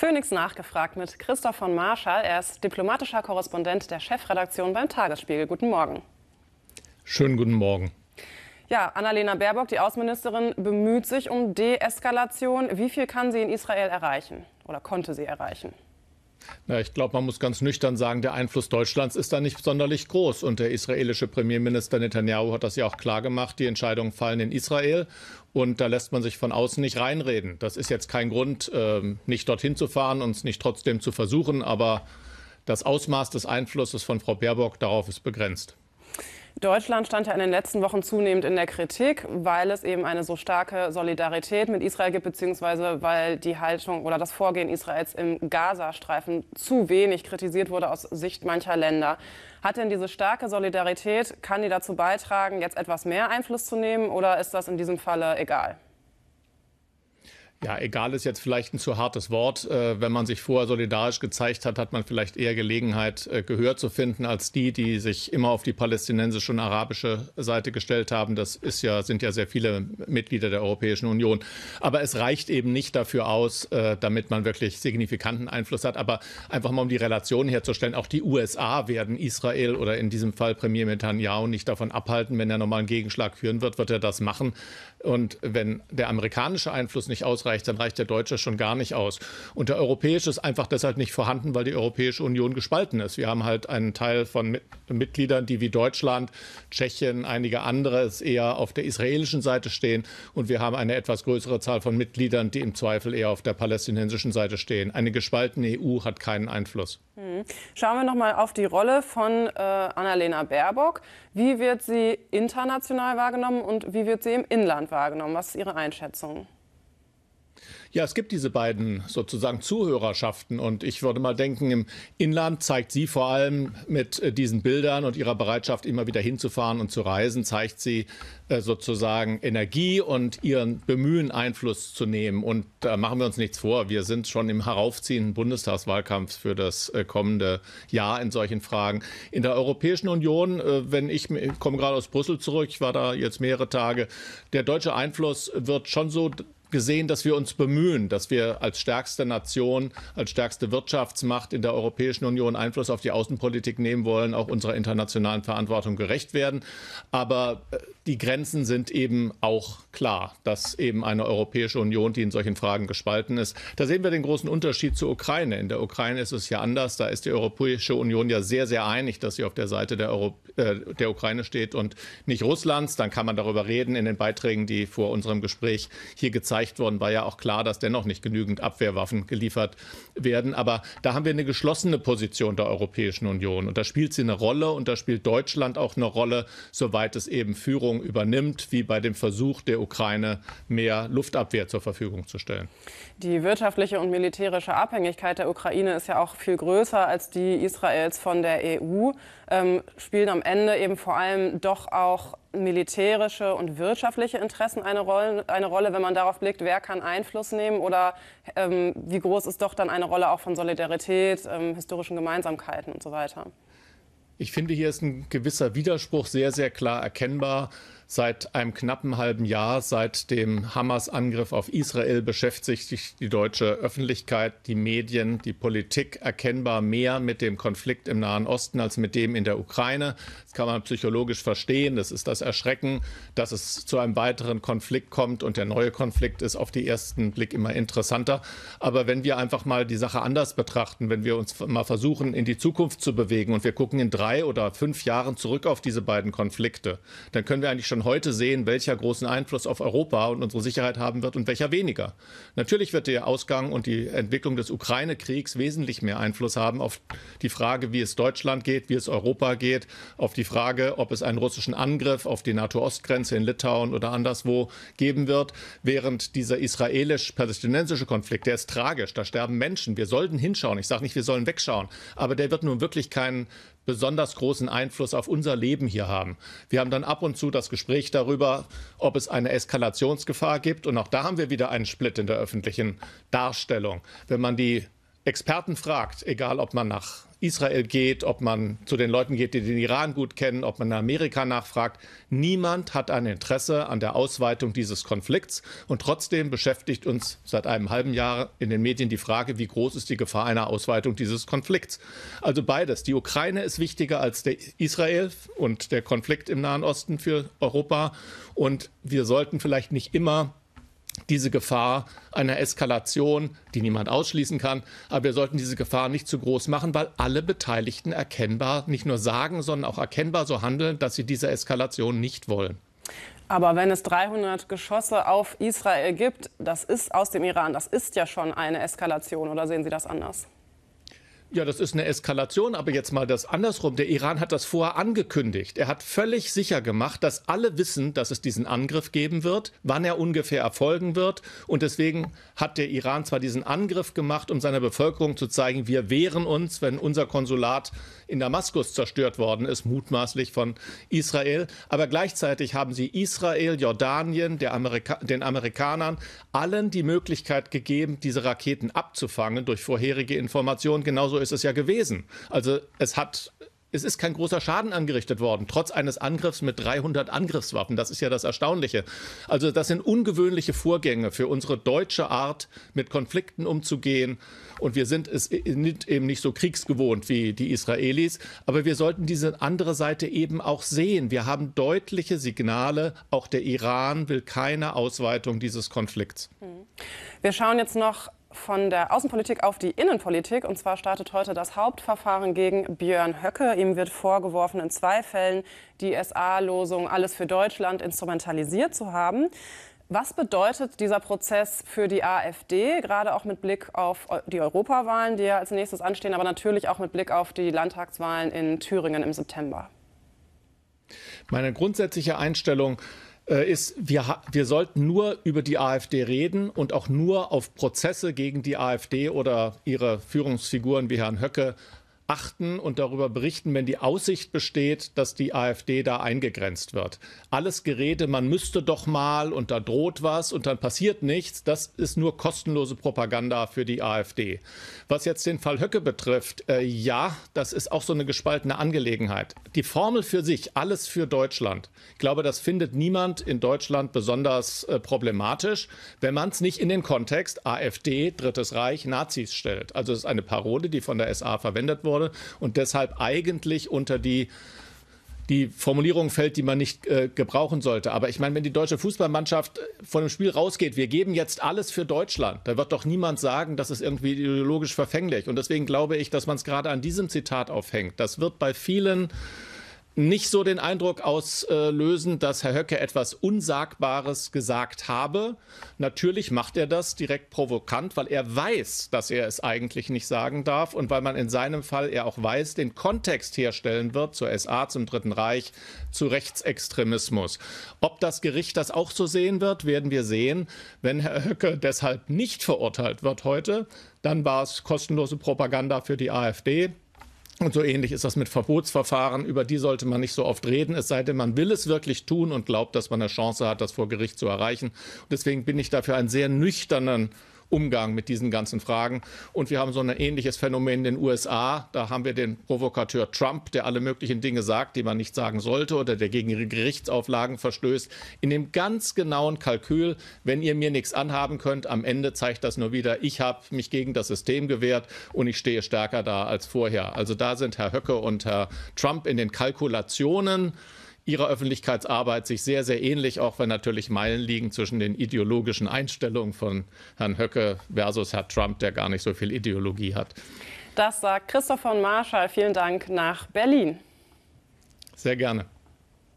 Phoenix nachgefragt mit Christoph von Marschall. Er ist diplomatischer Korrespondent der Chefredaktion beim Tagesspiegel. Guten Morgen. Schönen guten Morgen. Ja, Annalena Baerbock, die Außenministerin, bemüht sich um Deeskalation. Wie viel kann sie in Israel erreichen oder konnte sie erreichen? Na, ich glaube, man muss ganz nüchtern sagen, der Einfluss Deutschlands ist da nicht sonderlich groß. Und der israelische Premierminister Netanyahu hat das ja auch klar gemacht. Die Entscheidungen fallen in Israel. Und da lässt man sich von außen nicht reinreden. Das ist jetzt kein Grund, ähm, nicht dorthin zu fahren und es nicht trotzdem zu versuchen. Aber das Ausmaß des Einflusses von Frau Baerbock darauf ist begrenzt. Deutschland stand ja in den letzten Wochen zunehmend in der Kritik, weil es eben eine so starke Solidarität mit Israel gibt, beziehungsweise weil die Haltung oder das Vorgehen Israels im Gazastreifen zu wenig kritisiert wurde aus Sicht mancher Länder. Hat denn diese starke Solidarität, kann die dazu beitragen, jetzt etwas mehr Einfluss zu nehmen oder ist das in diesem Falle egal? ja, egal ist jetzt vielleicht ein zu hartes Wort. Äh, wenn man sich vorher solidarisch gezeigt hat, hat man vielleicht eher Gelegenheit, äh, Gehör zu finden, als die, die sich immer auf die palästinensische und arabische Seite gestellt haben. Das ist ja, sind ja sehr viele Mitglieder der Europäischen Union. Aber es reicht eben nicht dafür aus, äh, damit man wirklich signifikanten Einfluss hat. Aber einfach mal um die Relation herzustellen, auch die USA werden Israel oder in diesem Fall Premier Netanyahu nicht davon abhalten, wenn er nochmal einen Gegenschlag führen wird, wird er das machen. Und wenn der amerikanische Einfluss nicht ausreicht, ausreicht, dann reicht der Deutsche schon gar nicht aus. Und der europäische ist einfach deshalb nicht vorhanden, weil die Europäische Union gespalten ist. Wir haben halt einen Teil von Mitgliedern, die wie Deutschland, Tschechien, einige andere eher auf der israelischen Seite stehen. Und wir haben eine etwas größere Zahl von Mitgliedern, die im Zweifel eher auf der palästinensischen Seite stehen. Eine gespaltene EU hat keinen Einfluss. Hm. Schauen wir noch mal auf die Rolle von äh, Annalena Baerbock. Wie wird sie international wahrgenommen und wie wird sie im Inland wahrgenommen? Was ist Ihre Einschätzung? Ja, es gibt diese beiden sozusagen Zuhörerschaften und ich würde mal denken, im Inland zeigt sie vor allem mit äh, diesen Bildern und ihrer Bereitschaft, immer wieder hinzufahren und zu reisen, zeigt sie äh, sozusagen Energie und ihren Bemühen, Einfluss zu nehmen. Und da machen wir uns nichts vor. Wir sind schon im heraufziehenden Bundestagswahlkampf für das äh, kommende Jahr in solchen Fragen. In der Europäischen Union, wenn ich, ich komme gerade aus Brüssel zurück, ich war da jetzt mehrere Tage, der deutsche Einfluss wird schon so gesehen, dass wir uns bemühen, dass wir als stärkste Nation, als stärkste Wirtschaftsmacht in der Europäischen Union Einfluss auf die Außenpolitik nehmen wollen, auch unserer internationalen Verantwortung gerecht werden. Aber äh, die Grenzen sind eben auch klar, dass eben eine Europäische Union, die in solchen Fragen gespalten ist. Da sehen wir den großen Unterschied zur Ukraine. In der Ukraine ist es ja anders. Da ist die Europäische Union ja sehr, sehr einig, dass sie auf der Seite der, Europ äh, der Ukraine steht und nicht Russlands. Dann kann man darüber reden. In den Beiträgen, die vor unserem Gespräch hier gezeigt wurden, war ja auch klar, dass dennoch nicht genügend Abwehrwaffen geliefert werden. Aber da haben wir eine geschlossene Position der Europäischen Union. Und da spielt sie eine Rolle und da spielt Deutschland auch eine Rolle, soweit es eben Führung Verantwortung übernimmt, wie bei dem Versuch der Ukraine, mehr Luftabwehr zur Verfügung zu stellen. Die wirtschaftliche und militärische Abhängigkeit der Ukraine ist ja auch viel größer als die Israels von der EU. Ähm, spielen am Ende eben vor allem doch auch militärische und wirtschaftliche Interessen eine Rolle, eine Rolle, wenn man darauf blickt, wer kann Einfluss nehmen oder ähm, wie groß ist doch dann eine Rolle auch von Solidarität, ähm, historischen Gemeinsamkeiten und so weiter? Ich finde, hier ist ein gewisser Widerspruch sehr, sehr klar erkennbar Seit einem knappen halben Jahr, seit dem Hamas-Angriff auf Israel, beschäftigt sich die deutsche Öffentlichkeit, die Medien, die Politik erkennbar mehr mit dem Konflikt im Nahen Osten als mit dem in der Ukraine. Das kann man psychologisch verstehen. Das ist das Erschrecken, dass es zu einem weiteren Konflikt kommt. Und der neue Konflikt ist auf den ersten Blick immer interessanter. Aber wenn wir einfach mal die Sache anders betrachten, wenn wir uns mal versuchen, in die Zukunft zu bewegen und wir gucken in drei oder fünf Jahren zurück auf diese beiden Konflikte, dann können wir eigentlich schon schon heute sehen, welcher großen Einfluss auf Europa und unsere Sicherheit haben wird und welcher weniger. Natürlich wird der Ausgang und die Entwicklung des Ukraine-Kriegs wesentlich mehr Einfluss haben auf die Frage, wie es Deutschland geht, wie es Europa geht, auf die Frage, ob es einen russischen Angriff auf die NATO-Ostgrenze in Litauen oder anderswo geben wird, während dieser israelisch-palästinensische Konflikt, der ist tragisch, da sterben Menschen. Wir sollten hinschauen. Ich sage nicht, wir sollen wegschauen, aber der wird nun wirklich keinen besonders großen Einfluss auf unser Leben hier haben. Wir haben dann ab und zu das Gespräch darüber, ob es eine Eskalationsgefahr gibt. Und auch da haben wir wieder einen Split in der öffentlichen Darstellung. Wenn man die Experten fragt, egal ob man nach Israel geht, ob man zu den Leuten geht, die den Iran gut kennen, ob man in Amerika nachfragt, niemand hat ein Interesse an der Ausweitung dieses Konflikts. Und trotzdem beschäftigt uns seit einem halben Jahr in den Medien die Frage, wie groß ist die Gefahr einer Ausweitung dieses Konflikts. Also beides. Die Ukraine ist wichtiger als der Israel und der Konflikt im Nahen Osten für Europa. Und wir sollten vielleicht nicht immer diese Gefahr einer Eskalation, die niemand ausschließen kann. Aber wir sollten diese Gefahr nicht zu groß machen, weil alle Beteiligten erkennbar, nicht nur sagen, sondern auch erkennbar so handeln, dass sie diese Eskalation nicht wollen. Aber wenn es 300 Geschosse auf Israel gibt, das ist aus dem Iran, das ist ja schon eine Eskalation, oder sehen Sie das anders? Ja, das ist eine Eskalation, aber jetzt mal das andersrum. Der Iran hat das vorher angekündigt. Er hat völlig sicher gemacht, dass alle wissen, dass es diesen Angriff geben wird, wann er ungefähr erfolgen wird. Und deswegen hat der Iran zwar diesen Angriff gemacht, um seiner Bevölkerung zu zeigen, wir wehren uns, wenn unser Konsulat in Damaskus zerstört worden ist, mutmaßlich von Israel. Aber gleichzeitig haben sie Israel, Jordanien, Amerika den Amerikanern, allen die Möglichkeit gegeben, diese Raketen abzufangen durch vorherige Informationen. Genauso ist es ja gewesen. Also es hat es ist kein großer Schaden angerichtet worden, trotz eines Angriffs mit 300 Angriffswaffen. Das ist ja das Erstaunliche. Also das sind ungewöhnliche Vorgänge für unsere deutsche Art, mit Konflikten umzugehen. Und wir sind es eben nicht so kriegsgewohnt wie die Israelis. Aber wir sollten diese andere Seite eben auch sehen. Wir haben deutliche Signale. Auch der Iran will keine Ausweitung dieses Konflikts. Hm. Wir schauen jetzt noch von der Außenpolitik auf die Innenpolitik. Und zwar startet heute das Hauptverfahren gegen Björn Höcke. Ihm wird vorgeworfen, in zwei Fällen die SA-Losung Alles für Deutschland instrumentalisiert zu haben. Was bedeutet dieser Prozess für die AfD, gerade auch mit Blick auf die Europawahlen, die ja als nächstes anstehen, aber natürlich auch mit Blick auf die Landtagswahlen in Thüringen im September? Meine grundsätzliche Einstellung äh, ist, wir, wir sollten nur über die AfD reden und auch nur auf Prozesse gegen die AfD oder ihre Führungsfiguren wie Herrn Höcke achten und darüber berichten, wenn die Aussicht besteht, dass die AfD da eingegrenzt wird. Alles Gerede, man müsste doch mal und da droht was und dann passiert nichts, das ist nur kostenlose Propaganda für die AfD. Was jetzt den Fall Höcke betrifft, äh, ja, das ist auch so eine gespaltene Angelegenheit. Die Formel für sich, alles für Deutschland. Ich glaube, das findet niemand in Deutschland besonders äh, problematisch, wenn man es nicht in den Kontext AfD, Drittes Reich, Nazis stellt. Also es ist eine Parole, die von der SA verwendet wurde wurde und deshalb eigentlich unter die die Formulierung fällt, die man nicht äh, gebrauchen sollte. Aber ich meine, wenn die deutsche Fußballmannschaft äh, von dem Spiel rausgeht, wir geben jetzt alles für Deutschland, da wird doch niemand sagen, das ist irgendwie ideologisch verfänglich. Und deswegen glaube ich, dass man es gerade an diesem Zitat aufhängt. Das wird bei vielen nicht so den Eindruck auslösen, dass Herr Höcke etwas Unsagbares gesagt habe. Natürlich macht er das direkt provokant, weil er weiß, dass er es eigentlich nicht sagen darf und weil man in seinem Fall er auch weiß, den Kontext herstellen wird zur SA, zum Dritten Reich, zu Rechtsextremismus. Ob das Gericht das auch so sehen wird, werden wir sehen. Wenn Herr Höcke deshalb nicht verurteilt wird heute, dann war es kostenlose Propaganda für die AfD und so ähnlich ist das mit Verbotsverfahren. Über die sollte man nicht so oft reden, es sei denn, man will es wirklich tun und glaubt, dass man eine Chance hat, das vor Gericht zu erreichen. Und deswegen bin ich dafür einen sehr nüchternen Umgang mit diesen ganzen Fragen. Und wir haben so ein ähnliches Phänomen in den USA. Da haben wir den Provokateur Trump, der alle möglichen Dinge sagt, die man nicht sagen sollte oder der gegen Gerichtsauflagen verstößt. In dem ganz genauen Kalkül, wenn ihr mir nichts anhaben könnt, am Ende zeigt das nur wieder, ich habe mich gegen das System gewehrt und ich stehe stärker da als vorher. Also da sind Herr Höcke und Herr Trump in den Kalkulationen ihrer Öffentlichkeitsarbeit sich sehr, sehr ähnlich, auch wenn natürlich Meilen liegen zwischen den ideologischen Einstellungen von Herrn Höcke versus Herr Trump, der gar nicht so viel Ideologie hat. Das sagt Christoph von Marschall. Vielen Dank nach Berlin. Sehr gerne.